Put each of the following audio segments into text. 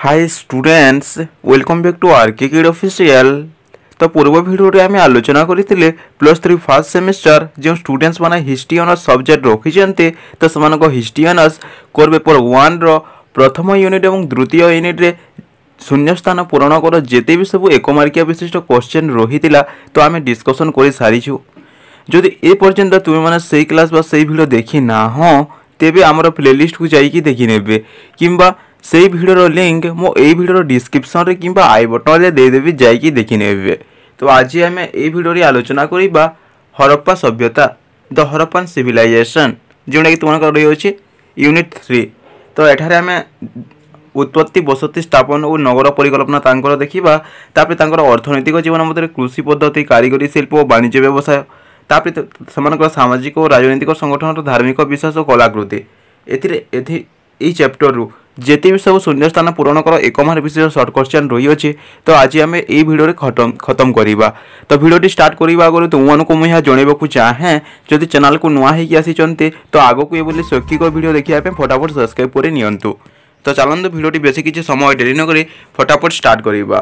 high students welcome back to R K kid official ତ ପୂର୍ବ ଭିଡ଼ିଓରେ ଆମେ ଆଲୋଚନା କରିଥିଲେ ପ୍ଲସ୍ ଥ୍ରୀ ଫାର୍ଷ୍ଟ ସେମିଷ୍ଟର ଯେଉଁ ଷ୍ଟୁଡେଣ୍ଟସ୍ମାନେ ହିଷ୍ଟ୍ରି ଅନର୍ସ ସବଜେକ୍ଟ ରଖିଛନ୍ତି ତ ସେମାନଙ୍କ ହିଷ୍ଟ୍ରି ଅନର୍ସ କୋର୍ ପେପର୍ ୱାନ୍ର ପ୍ରଥମ ୟୁନିଟ୍ ଏବଂ ଦ୍ୱିତୀୟ ୟୁନିଟ୍ରେ শূন্যস্থান পূরণ কর যেতে বি সব একমার্কিয়া বিশিষ্ট কোশ্চেন রহিলা তো আমি ডিসকসন করে সারিছু যদি এ পর্যন্ত তুমি মানে সেই ক্লাস বা সেই ভিডিও দেখি না হ তেবে আমার প্লেলিস্টকু যাইকি দেখি নেবে কিংবা সেই ভিডিওর লিঙ্ক মো এই ভিডিওর ডিসক্রিপশনরে কিংবা আই বটনরে দেইদেবি যাইকি দেখি নেবে তো আজি আমি এই ভিডিওরে আলোচনা করিবা হরপ্পা সভ্যতা দ হরপ্পান সিভিলাইজেসন যেটাকি তোমার রয়েছে ইউনিট থ্রি তো এখানে আমি উৎপত্তি বসতি স্থাপন ও নগর পরিকল্পনা তাঁর দেখা তাপরে তাঁর অর্থনৈতিক জীবন মধ্যে কৃষি পদ্ধতি কারিগরি শিল্প ও বাণিজ্য ব্যবসায় তাপরে সে সামাজিক ও রাজনৈতিক সংগঠনর ধার্মিক বিশ্বাস ও কলাকৃতি এতে এই চ্যাপ্টরু যেতে বি সব শূন্যস্থান পূরণ কর এক মার্ক বিশিষ্ট সর্ট কোশ্চেন রয়েছে তো আজ আমি এই ভিডিওরে খতম খতম করা তো ভিডিওটি স্টার্ট করা আগুন তোমাকে মু জনাইবাকে চাহে যদি চ্যানেলকে নূয়া হয়ে আসিছেন তো আগকু এভাবে শৈক্ষিক ভিডিও দেখা ফটাফট সবসক্রাইব করে নিয়ন্তু তো চালু ভিডিওটি বেশি কিছু সময় ডেরি নকরে ফটাফট স্টার্ট করা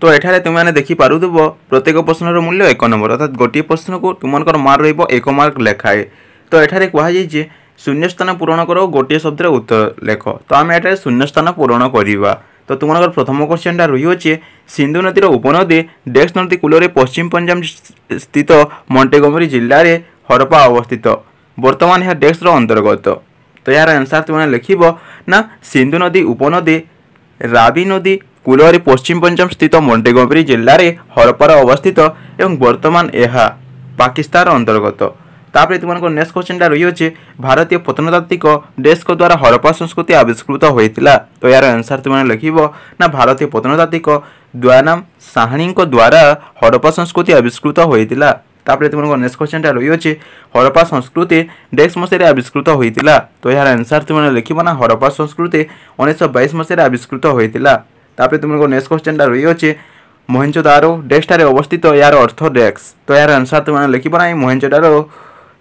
তো এখানে তুমি মানে দেখিপারুব প্রত্যেক প্রশ্নর মূল্য এক নম্বর অর্থাৎ গোটিয়ে প্রশ্নকে তোমার মার্ক রহব এক মার্ক লেখায়ে তো এখানে কুহযাই যে শূন্যস্থান পূরণ কর ও গোটিয়ে শব্দের উত্তর লেখ তো আমি এটার শূন্যস্থান পূরণ করা তো তোমার প্রথম কোশ্চেনটা রয়েছে সিন্ধু নদীর উপনদী ডেক্স নদী কূলরে পশ্চিম পঞ্জাব স্থিত মন্টেগমরি জেলার হরপা অবস্থিত বর্তমান এর ডেক্সর অন্তর্গত তো এর আনসার তুমি লিখব না সিন্ধু নদী উপনদী রাবি নদী কূলরে পশ্চিম পঞ্জাব স্থিত মন্টেগমরি জেলার হরপার অবস্থিত এবং বর্তমান এহা পাকিস্তান অন্তর্গত তাপরে তোমাদের নেক্সট কোশ্চেনটা রয়েছে ভারতীয় প্রত্নতাত্ত্বিক ডেস্ক দ্বারা হরপ্পা সংস্কৃতি আবিষ্কৃত হয়েছিল তো এর আনসার তোমাদের লিখব না ভারতীয় প্রত্নতাত্ত্বিক দ্বারাম সাহাণী দ্বারা হরপ্পা সংস্কৃতি আবিষ্কৃত হয়েছিল ତାପରେ ତୁମର ନେକ୍ସଟ କ୍ୱେଶ୍ଚନଟା ରହିଅଛି ହରପା ସଂସ୍କୃତି ଡେକ୍ସ ମସିହାରେ ଆବିଷ୍କୃତ ହୋଇଥିଲା ତ ଏହାର ଆନ୍ସର୍ ତୁମେ ଲେଖିବ ନା ହରପା ସଂସ୍କୃତି ଉଣେଇଶହ ବାଇଶ ମସିହାରେ ଆବିଷ୍କୃତ ହୋଇଥିଲା ତାପରେ ତୁମର ନେକ୍ସଟ କ୍ୱେଶ୍ଚନଟା ରହିଅଛି ମୋହେଞ୍ଜୋଦାରୋ ଡେକ୍ସଠାରେ ଅବସ୍ଥିତ ଏହାର ଅର୍ଥ ଡେକ୍ସ ତ ଏହାର ଆନ୍ସର୍ ତୁମେ ଲେଖିବ ନାହିଁ ମୋହେଞ୍ଜୋଦାରୋ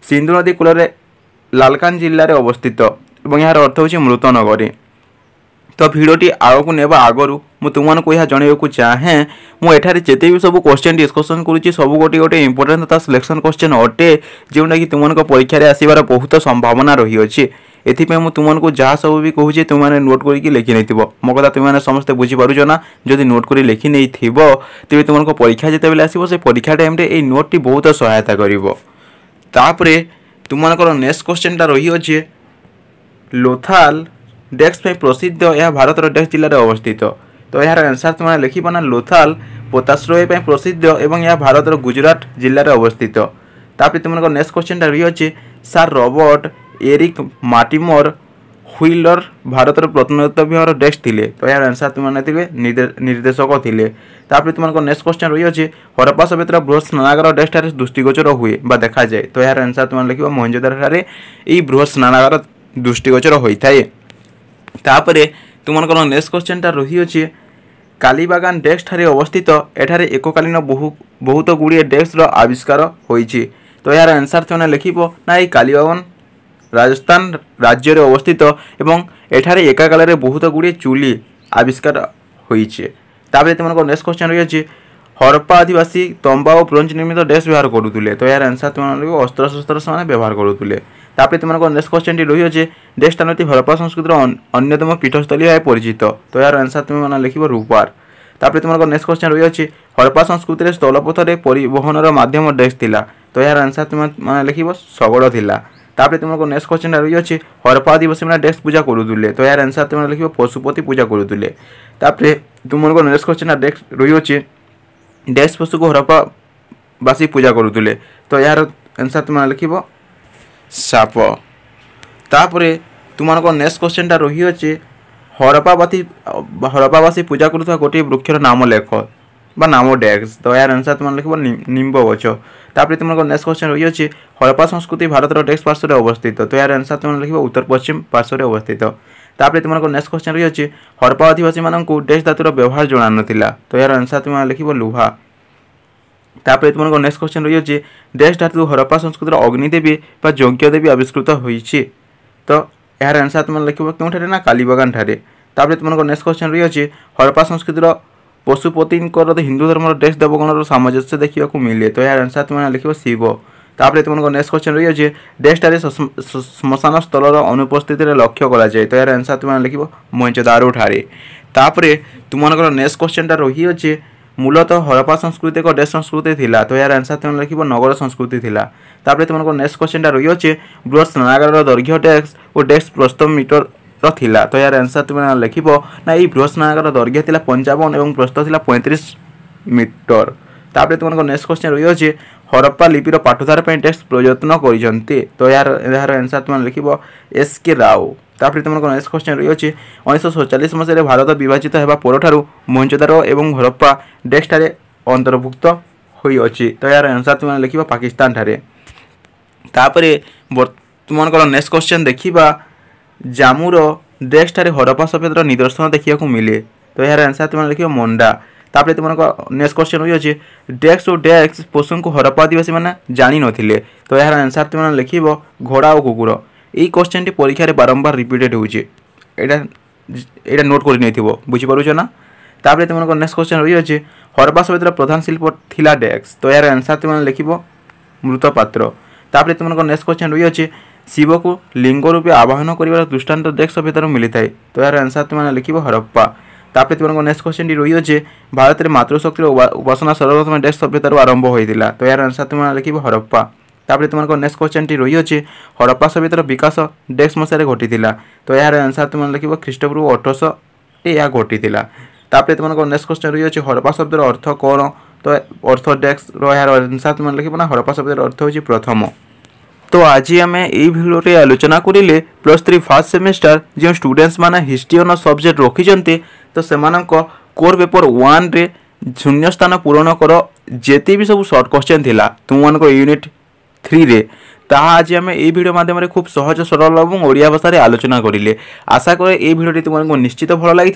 ସିନ୍ଧୁ ନଦୀ କୂଳରେ ଲାଲକାନ ଜିଲ୍ଲାରେ ଅବସ୍ଥିତ ଏବଂ ଏହାର ଅର୍ଥ ହେଉଛି ମୃତ ନଗରୀ ତ ଭିଡ଼ିଓଟି ଆଗକୁ ନେବା ଆଗରୁ ମୁଁ ତୁମମାନଙ୍କୁ ଏହା ଜଣାଇବାକୁ ଚାହେଁ ମୁଁ ଏଠାରେ ଯେତେ ବି ସବୁ କୋଶ୍ଚେନ୍ ଡିସ୍କସନ୍ କରୁଛି ସବୁ ଗୋଟିଏ ଗୋଟିଏ ଇମ୍ପୋର୍ଟାଣ୍ଟ ତଥା ସିଲେକ୍ସନ୍ କୋଶ୍ଚେନ୍ ଅଟେ ଯେଉଁଟାକି ତୁମମାନଙ୍କ ପରୀକ୍ଷାରେ ଆସିବାର ବହୁତ ସମ୍ଭାବନା ରହିଅଛି ଏଥିପାଇଁ ମୁଁ ତୁମମାନଙ୍କୁ ଯାହା ସବୁ ବି କହୁଛି ତୁମମାନେ ନୋଟ୍ କରିକି ଲେଖି ନେଇଥିବ ମୋ କଥା ତୁମମାନେ ସମସ୍ତେ ବୁଝିପାରୁଛ ନା ଯଦି ନୋଟ୍ କରି ଲେଖି ନେଇଥିବ ତେବେ ତୁମମାନଙ୍କ ପରୀକ୍ଷା ଯେତେବେଳେ ଆସିବ ସେ ପରୀକ୍ଷା ଟାଇମ୍ରେ ଏଇ ନୋଟ୍ଟି ବହୁତ ସହାୟତା କରିବ ତାପରେ ତୁମମାନଙ୍କର ନେକ୍ସଟ କ୍ୱେଶ୍ଚନଟା ରହିଅଛି ଲୋଥାଲ ଡେକ୍ସ ପାଇଁ ପ୍ରସିଦ୍ଧ ଏହା ଭାରତର ଡେକ୍ସ ଜିଲ୍ଲାରେ ଅବସ୍ଥିତ ତ ଏହାର ଆନ୍ସର୍ ତୁମେ ଲେଖିବ ନା ଲୋଥାଲ ପୋତାଶ୍ରୟ ପାଇଁ ପ୍ରସିଦ୍ଧ ଏବଂ ଏହା ଭାରତର ଗୁଜୁରାଟ ଜିଲ୍ଲାରେ ଅବସ୍ଥିତ ତାପରେ ତୁମମାନଙ୍କର ନେକ୍ସଟ କ୍ୱେଶ୍ଚନଟା ରହିଅଛି sir Robert Eric Mortimer Wheeler ଭାରତର ପ୍ରତିନିଧିତ୍ୱ ବିହାର ଡେସ୍କ ଥିଲେ ତ ଏହାର ଆନ୍ସର ତୁମମାନେ ଥିବେ ନିର୍ଦ୍ଦେଶକ ଥିଲେ ତାପରେ ତୁମମାନଙ୍କ ନେକ୍ସଟ କ୍ୱେଶ୍ଚନ ରହିଅଛି ହରପ୍ପା ସଭ୍ୟତାର ବୃହତ୍ ସ୍ନାନାଗାର ଡେସ୍କଠାରେ ଦୃଷ୍ଟିଗୋଚର ହୁଏ ବା ଦେଖାଯାଏ ତ ଏହାର ଆନ୍ସର ତୁମେ ଲେଖିବ ମହେଞ୍ଜୋଦାରଠାରେ ଏହି ବୃହତ୍ ସ୍ନାନାଗାର ଦୃଷ୍ଟିଗୋଚର ହୋଇଥାଏ ତାପରେ ତୁମମାନଙ୍କର ନେକ୍ସଟ କ୍ୱେଶ୍ଚନଟା ରହିଅଛି କାଲିବାଗାନ ଡେସ୍କଠାରେ ଅବସ୍ଥିତ ଏଠାରେ ଏକକାଳୀନ ବହୁ ବହୁତ ଗୁଡ଼ିଏ ଡେସ୍କର ଆବିଷ୍କାର ହୋଇଛି ତ ଏହାର ଆନ୍ସର ତୁମେ ଲେଖିବ ନା ଏହି କାଲିବାଗନ ରାଜସ୍ଥାନ ରାଜ୍ୟରେ ଅବସ୍ଥିତ ଏବଂ ଏଠାରେ ଏକା କାଳରେ ବହୁତ ଗୁଡ଼ିଏ ଚୁଲି ଆବିଷ୍କାର ହୋଇଛି ତାପରେ ତୁମମାନଙ୍କ ନେକ୍ସଟ କ୍ୱେଶ୍ଚନ୍ ରହିଅଛି ହରପ୍ପା ଆଦିବାସୀ ତମ୍ବା ଓ ବ୍ରୋଞ୍ଜ ନିର୍ମିତ ଡ୍ରେସ୍ ବ୍ୟବହାର କରୁଥିଲେ ତ ଏହାର ଆନ୍ସର୍ ତୁମମାନଙ୍କୁ ଅସ୍ତ୍ରଶସ୍ତ୍ର ସେମାନେ ବ୍ୟବହାର କରୁଥିଲେ ତାପରେ ତୁମମାନଙ୍କ ନେକ୍ସଟ କ୍ୱେଶ୍ଚନ୍ଟି ରହିଅଛି ଡ୍ରେସ୍ ସ୍ଥାନଟି ହରପ୍ପା ସଂସ୍କୃତିର ଅନ୍ୟତମ ପୀଠସ୍ଥଳୀ ଭାବେ ପରିଚିତ ତ ଏହାର ଆନ୍ସର୍ ତୁମେମାନେ ଲେଖିବ ରୁପାର ତାପରେ ତୁମମାନଙ୍କ ନେକ୍ସଟ କ୍ୱେଶ୍ଚନ୍ ରହିଅଛି ହରପ୍ପା ସଂସ୍କୃତିରେ ସ୍ଥଳପଥରେ ପରିବହନର ମାଧ୍ୟମ ଡ୍ରେସ୍ ଥିଲା ତ ଏହାର ଆନ୍ସର୍ ତୁମେମାନେ ଲେଖିବ ଶଗଡ଼ ଥିଲା ତାପରେ ତୁମକୁ ନେକ୍ସଟ କ୍ୱେଶ୍ଚନଟା ରହିଅଛି ହରପା ଆଦିବାସୀମାନେ ଡେସ୍କ ପୂଜା କରୁଥିଲେ ତ ଏହାର ଆନ୍ସର ତୁମେ ଲେଖିବ ପଶୁପତି ପୂଜା କରୁଥିଲେ ତାପରେ ତୁମର ନେକ୍ସଟ କ୍ୱେଶ୍ଚନଟା ଡେସ୍କ ରହିଅଛି ଡେସ୍କ ପଶୁକୁ ହରପାବାସୀ ପୂଜା କରୁଥିଲେ ତ ଏହାର ଆନ୍ସର ତୁମେ ଲେଖିବ ସାପ ତାପରେ ତୁମମାନଙ୍କ ନେକ୍ସଟ କ୍ୱେଶ୍ଚନଟା ରହିଅଛି ହରପାବାସୀ ହରପାବାସୀ ପୂଜା କରୁଥିବା ଗୋଟିଏ ବୃକ୍ଷର ନାମ ଲେଖ বা নামো ড্যাক্স দয়ার আনসার তোমার লিখব নিম্ব গছ তাপরে তোমার নেক্সট কোশ্চেন রয়েছে হরপ্পা সংস্কৃতি ভারতের ডেক্স পার্শ্বরে অবস্থিত তো এর আনসার তোমার লিখব উত্তর পশ্চিম পার্শ্বরে অবস্থিত তাপরে তোমার নেক্সট কোশ্চেন রয়েছে হরপ্পা অধিবাসী মানুষ ডেক্স ধাতুর ব্যবহার জনা নথিলা তো এর আনসার তোমার লিখব লুহা তাপরে তোমার নেক্সট কোশ্চেন রয়েছে ডেক্স ধাতু হরপ্পা সংস্কৃতির অগ্নিদেবী বা যজ্ঞদেবী আবিষ্কৃত হয়েছে তো এর আনসার তোমার লিখব কেউঠারে না কালীবাগান ঠারে তাপরে তোমার নেক্সট কোশ্চেন রয়েছে হরপ্পা সংস্কৃতির ପଶୁପତିଙ୍କର ହିନ୍ଦୁ ଧର୍ମର ଡେକ୍ସ ଦେବଗଣର ସାମଞ୍ଜସ୍ୟ ଦେଖିବାକୁ ମିଳେ ତ ଏହାର ଆନ୍ସର୍ ତୁମେ ଲେଖିବ ଶିବ ତାପରେ ତୁମର ନେକ୍ସଟ କ୍ୱେଶ୍ଚନ୍ ରହିଅଛି ଡେକ୍ସଠାରେ ଶ୍ମଶାନ ସ୍ଥଳର ଅନୁପସ୍ଥିତିରେ ଲକ୍ଷ୍ୟ କରାଯାଏ ତ ଏହାର ଆନ୍ସର୍ ତୁମେ ଲେଖିବ ମଞ୍ଚଦାରୁଠାରେ ତାପରେ ତୁମମାନଙ୍କର ନେକ୍ସଟ କ୍ୱେଶ୍ଚନ୍ଟା ରହିଅଛି মূলত হরপ্পা সংস্কৃতি এক ডেস সংস্কৃতি লা তো এর আনসার তুমি লিখব নগর সংস্কৃতি লা তাপরে তোমার নেক্সট কোশ্চেনটা রয়েছে বৃহৎ স্নানাগার দৈর্ঘ্য ডেস্ক ও ডেস্ক প্রস্থ মিটর ଥିଲା ତ ଏହାର ଆନ୍ସର୍ ତୁମେ ଲେଖିବ ନା ଏଇ ବୃହସ୍ନାଙ୍କର ଦୈର୍ଘ୍ୟ ଥିଲା ପଞ୍ଚାବନ ଏବଂ ପ୍ରସ୍ତ ଥିଲା ପଇଁତିରିଶ ମିଟର ତାପରେ ତୁମର ନେକ୍ସଟ କ୍ୱେଶ୍ଚନ୍ ରହିଅଛି ହରପ୍ପା ଲିପିର ପାଠୋଦ୍ଧାର ପାଇଁ ଟେକ୍ସଟ ପ୍ରଯତ୍ନ କରିଛନ୍ତି ତ ଏହାର ଏହାର ଆନ୍ସର୍ ତୁମେ ଲେଖିବ ଏସ୍ କେ ରାଓ ତାପରେ ତୁମର ନେକ୍ସଟ କ୍ୱେଶ୍ଚନ୍ ରହିଅଛି ଉଣେଇଶହ ସତଚାଳିଶ ମସିହାରେ ଭାରତ ବିଭାଜିତ ହେବା ପରଠାରୁ ମୋହଞ୍ଜୋଦାର ଏବଂ ହରପ୍ପା ଡେସ୍କଠାରେ ଅନ୍ତର୍ଭୁକ୍ତ ହୋଇଅଛି ତ ଏହାର ଆନ୍ସର୍ ତୁମେ ଲେଖିବ ପାକିସ୍ତାନଠାରେ ତାପରେ ତୁମମାନଙ୍କର ନେକ୍ସଟ କ୍ୱେଶ୍ଚନ୍ ଦେଖିବା ଜାମୁର ଡେସ୍କଠାରେ ହରପା ସଭ୍ୟତାର ନିଦର୍ଶନ ଦେଖିବାକୁ ମିଳେ ତ ଏହାର ଆନ୍ସର୍ ତୁମେ ଲେଖିବ ମଣ୍ଡା ତାପରେ ତୁମର ନେକ୍ସଟ କ୍ୱେଶ୍ଚନ୍ ବି ଅଛି ଡେକ୍ସ ଓ ଡେକ୍ସ ପଶୁଙ୍କୁ ହରପା ଆଦିବାସୀମାନେ ଜାଣିନଥିଲେ ତ ଏହାର ଆନ୍ସର୍ ତୁମେ ଲେଖିବ ଘୋଡ଼ା ଓ କୁକୁର ଏଇ କ୍ୱେଶ୍ଚନ୍ଟି ପରୀକ୍ଷାରେ ବାରମ୍ବାର ରିପିଟେଡ୍ ହେଉଛି ଏଇଟା ଏଇଟା ନୋଟ୍ କରି ନେଇଥିବ ବୁଝିପାରୁଛ ନା ତାପରେ ତୁମର ନେକ୍ସଟ କ୍ୱେଶ୍ଚନ୍ ରହିଅଛି ହରପା ସଭ୍ୟତାର ପ୍ରଧାନ ଶିଳ୍ପ ଥିଲା ଡେକ୍ସ ତ ଏହାର ଆନ୍ସର୍ ତୁମେ ଲେଖିବ ମୃତପାତ୍ର ତାପରେ ତୁମର ନେକ୍ସଟ କ୍ୱେଶ୍ଚନ୍ ରହିଅଛି ଶିବକୁ ଲିଙ୍ଗ ରୂପେ ଆବାହନ କରିବାର ଦୃଷ୍ଟାନ୍ତ ଡେକ୍ସ ଭିତରୁ ମିଳିଥାଏ ତ ଏହାର ଆନ୍ସର୍ ତୁମେ ଲେଖିବ ହରପ୍ପା ତାପରେ ତୁମର ନେକ୍ସଟ କ୍ୱେଶ୍ଚନଟି ରହିଅଛି ଭାରତରେ ମାତୃଶକ୍ତିର ଉପାସନା ସର୍ବପ୍ରଥମେ ଡେକ୍ସ ସଭ୍ୟତାରୁ ଆରମ୍ଭ ହୋଇଥିଲା ତ ଏହାର ଆନ୍ସର୍ ତୁମେ ଲେଖିବ ହରପ୍ପା ତାପରେ ତୁମର ନେକ୍ସଟ କ୍ୱେଶ୍ଚନଟି ରହିଅଛି ହରପ୍ପା ସଭ୍ୟତାର ବିକାଶ ଡେକ୍ସ ମସିହାରେ ଘଟିଥିଲା ତ ଏହାର ଆନ୍ସର୍ ତୁମେ ଲେଖିବ ଖ୍ରୀଷ୍ଟପୂର୍ବ ଅଠରଶହରେ ଏହା ଘଟିଥିଲା ତାପରେ ତୁମର ନେକ୍ସଟ କ୍ୱେଶ୍ଚନ ରହିଅଛି ହରପ୍ପା ଶବ୍ଦର ଅର୍ଥ କ'ଣ ତ ଅର୍ଥ ଡେକ୍ସର ଏହାର ଆନ୍ସର୍ ତୁମେ ଲେଖିବ ନା ହରପ୍ପା ଶବ୍ଦର ଅର୍ଥ ହେଉଛି ପ୍ରଥମ তো আজি আমি এই ভিডিওরে আলোচনা করিলে প্লস থ্রি ফার্স্ট সেমিস্টার যে স্টুডেন্টস মানে হিস্ট্রি অনর সবজেক্ট রখিছন্তি তো সেমানক কোর পেপর ওয়ানরে শূন্য স্থান পূরণ কর যেতে বি সব সর্ট কোশ্চেন লা তোমাদের ইউনিট থ্রিরে তাহা ଆଜି আমি এই ভিডিও মাধ্যমে খুব সহজ সরল এবং ওড়িয়া ভাষায় আলোচনা করলে আশা করে এই ভিডিওটি ତୁମକୁ নিশ্চিত ভালো লাগি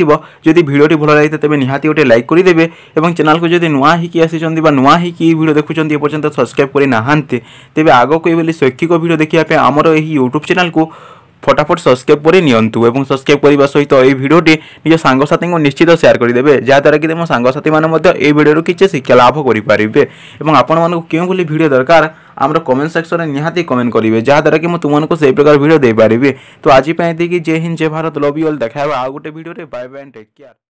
যদি ভিডিওটি ভালো লাগে তবে নিহতি গোটে লাইক করে দেবে এবং চ্যানেলকে যদি নূয়া হিকি আসছেন বা নূয়া হিকি এই ভিডিও দেখুছেন এ পর্যন্ত সবসক্রাইব করে না তবে আগক এইভাবে শৈক্ষিক ভিডিও দেখা আমার এই ইউট্যুব চ্যানেলকে ফটাফট সবসক্রাইব করে নিয়ন্তু এবং সবসক্রাইব করা সহিত এই ভিডিওটি নিজ সাংসাথী নিশ্চিত সেয়ার করে দেবে যাদ্বারা কি তুম সাংসাথী মানে এই ভিডিওর কিছু শিক্ষা লাভ করে পারে এবং আপনার কেউ ভিডিও দরকার ଆମର କମେଣ୍ଟ ସେକ୍ସନରେ ନିହାତି କମେଣ୍ଟ କରିବେ ଯାହାଦ୍ୱାରା କି ମୁଁ ତୁମମାନଙ୍କୁ ସେଇ ପ୍ରକାର ଭିଡ଼ିଓ ଦେଇପାରିବି ତ ଆଜି ପାଇଁ ଏତିକି ଜୟ ହିନ୍ଦ ଜୟ ଭାରତ ଲଭ୍ ୟୁ ଅଲ୍ ଦେଖା ହେବ ଆଉ ଗୋଟେ ଭିଡ଼ିଓରେ ବାଏ ବାଏ ଟେକ୍ କେୟାର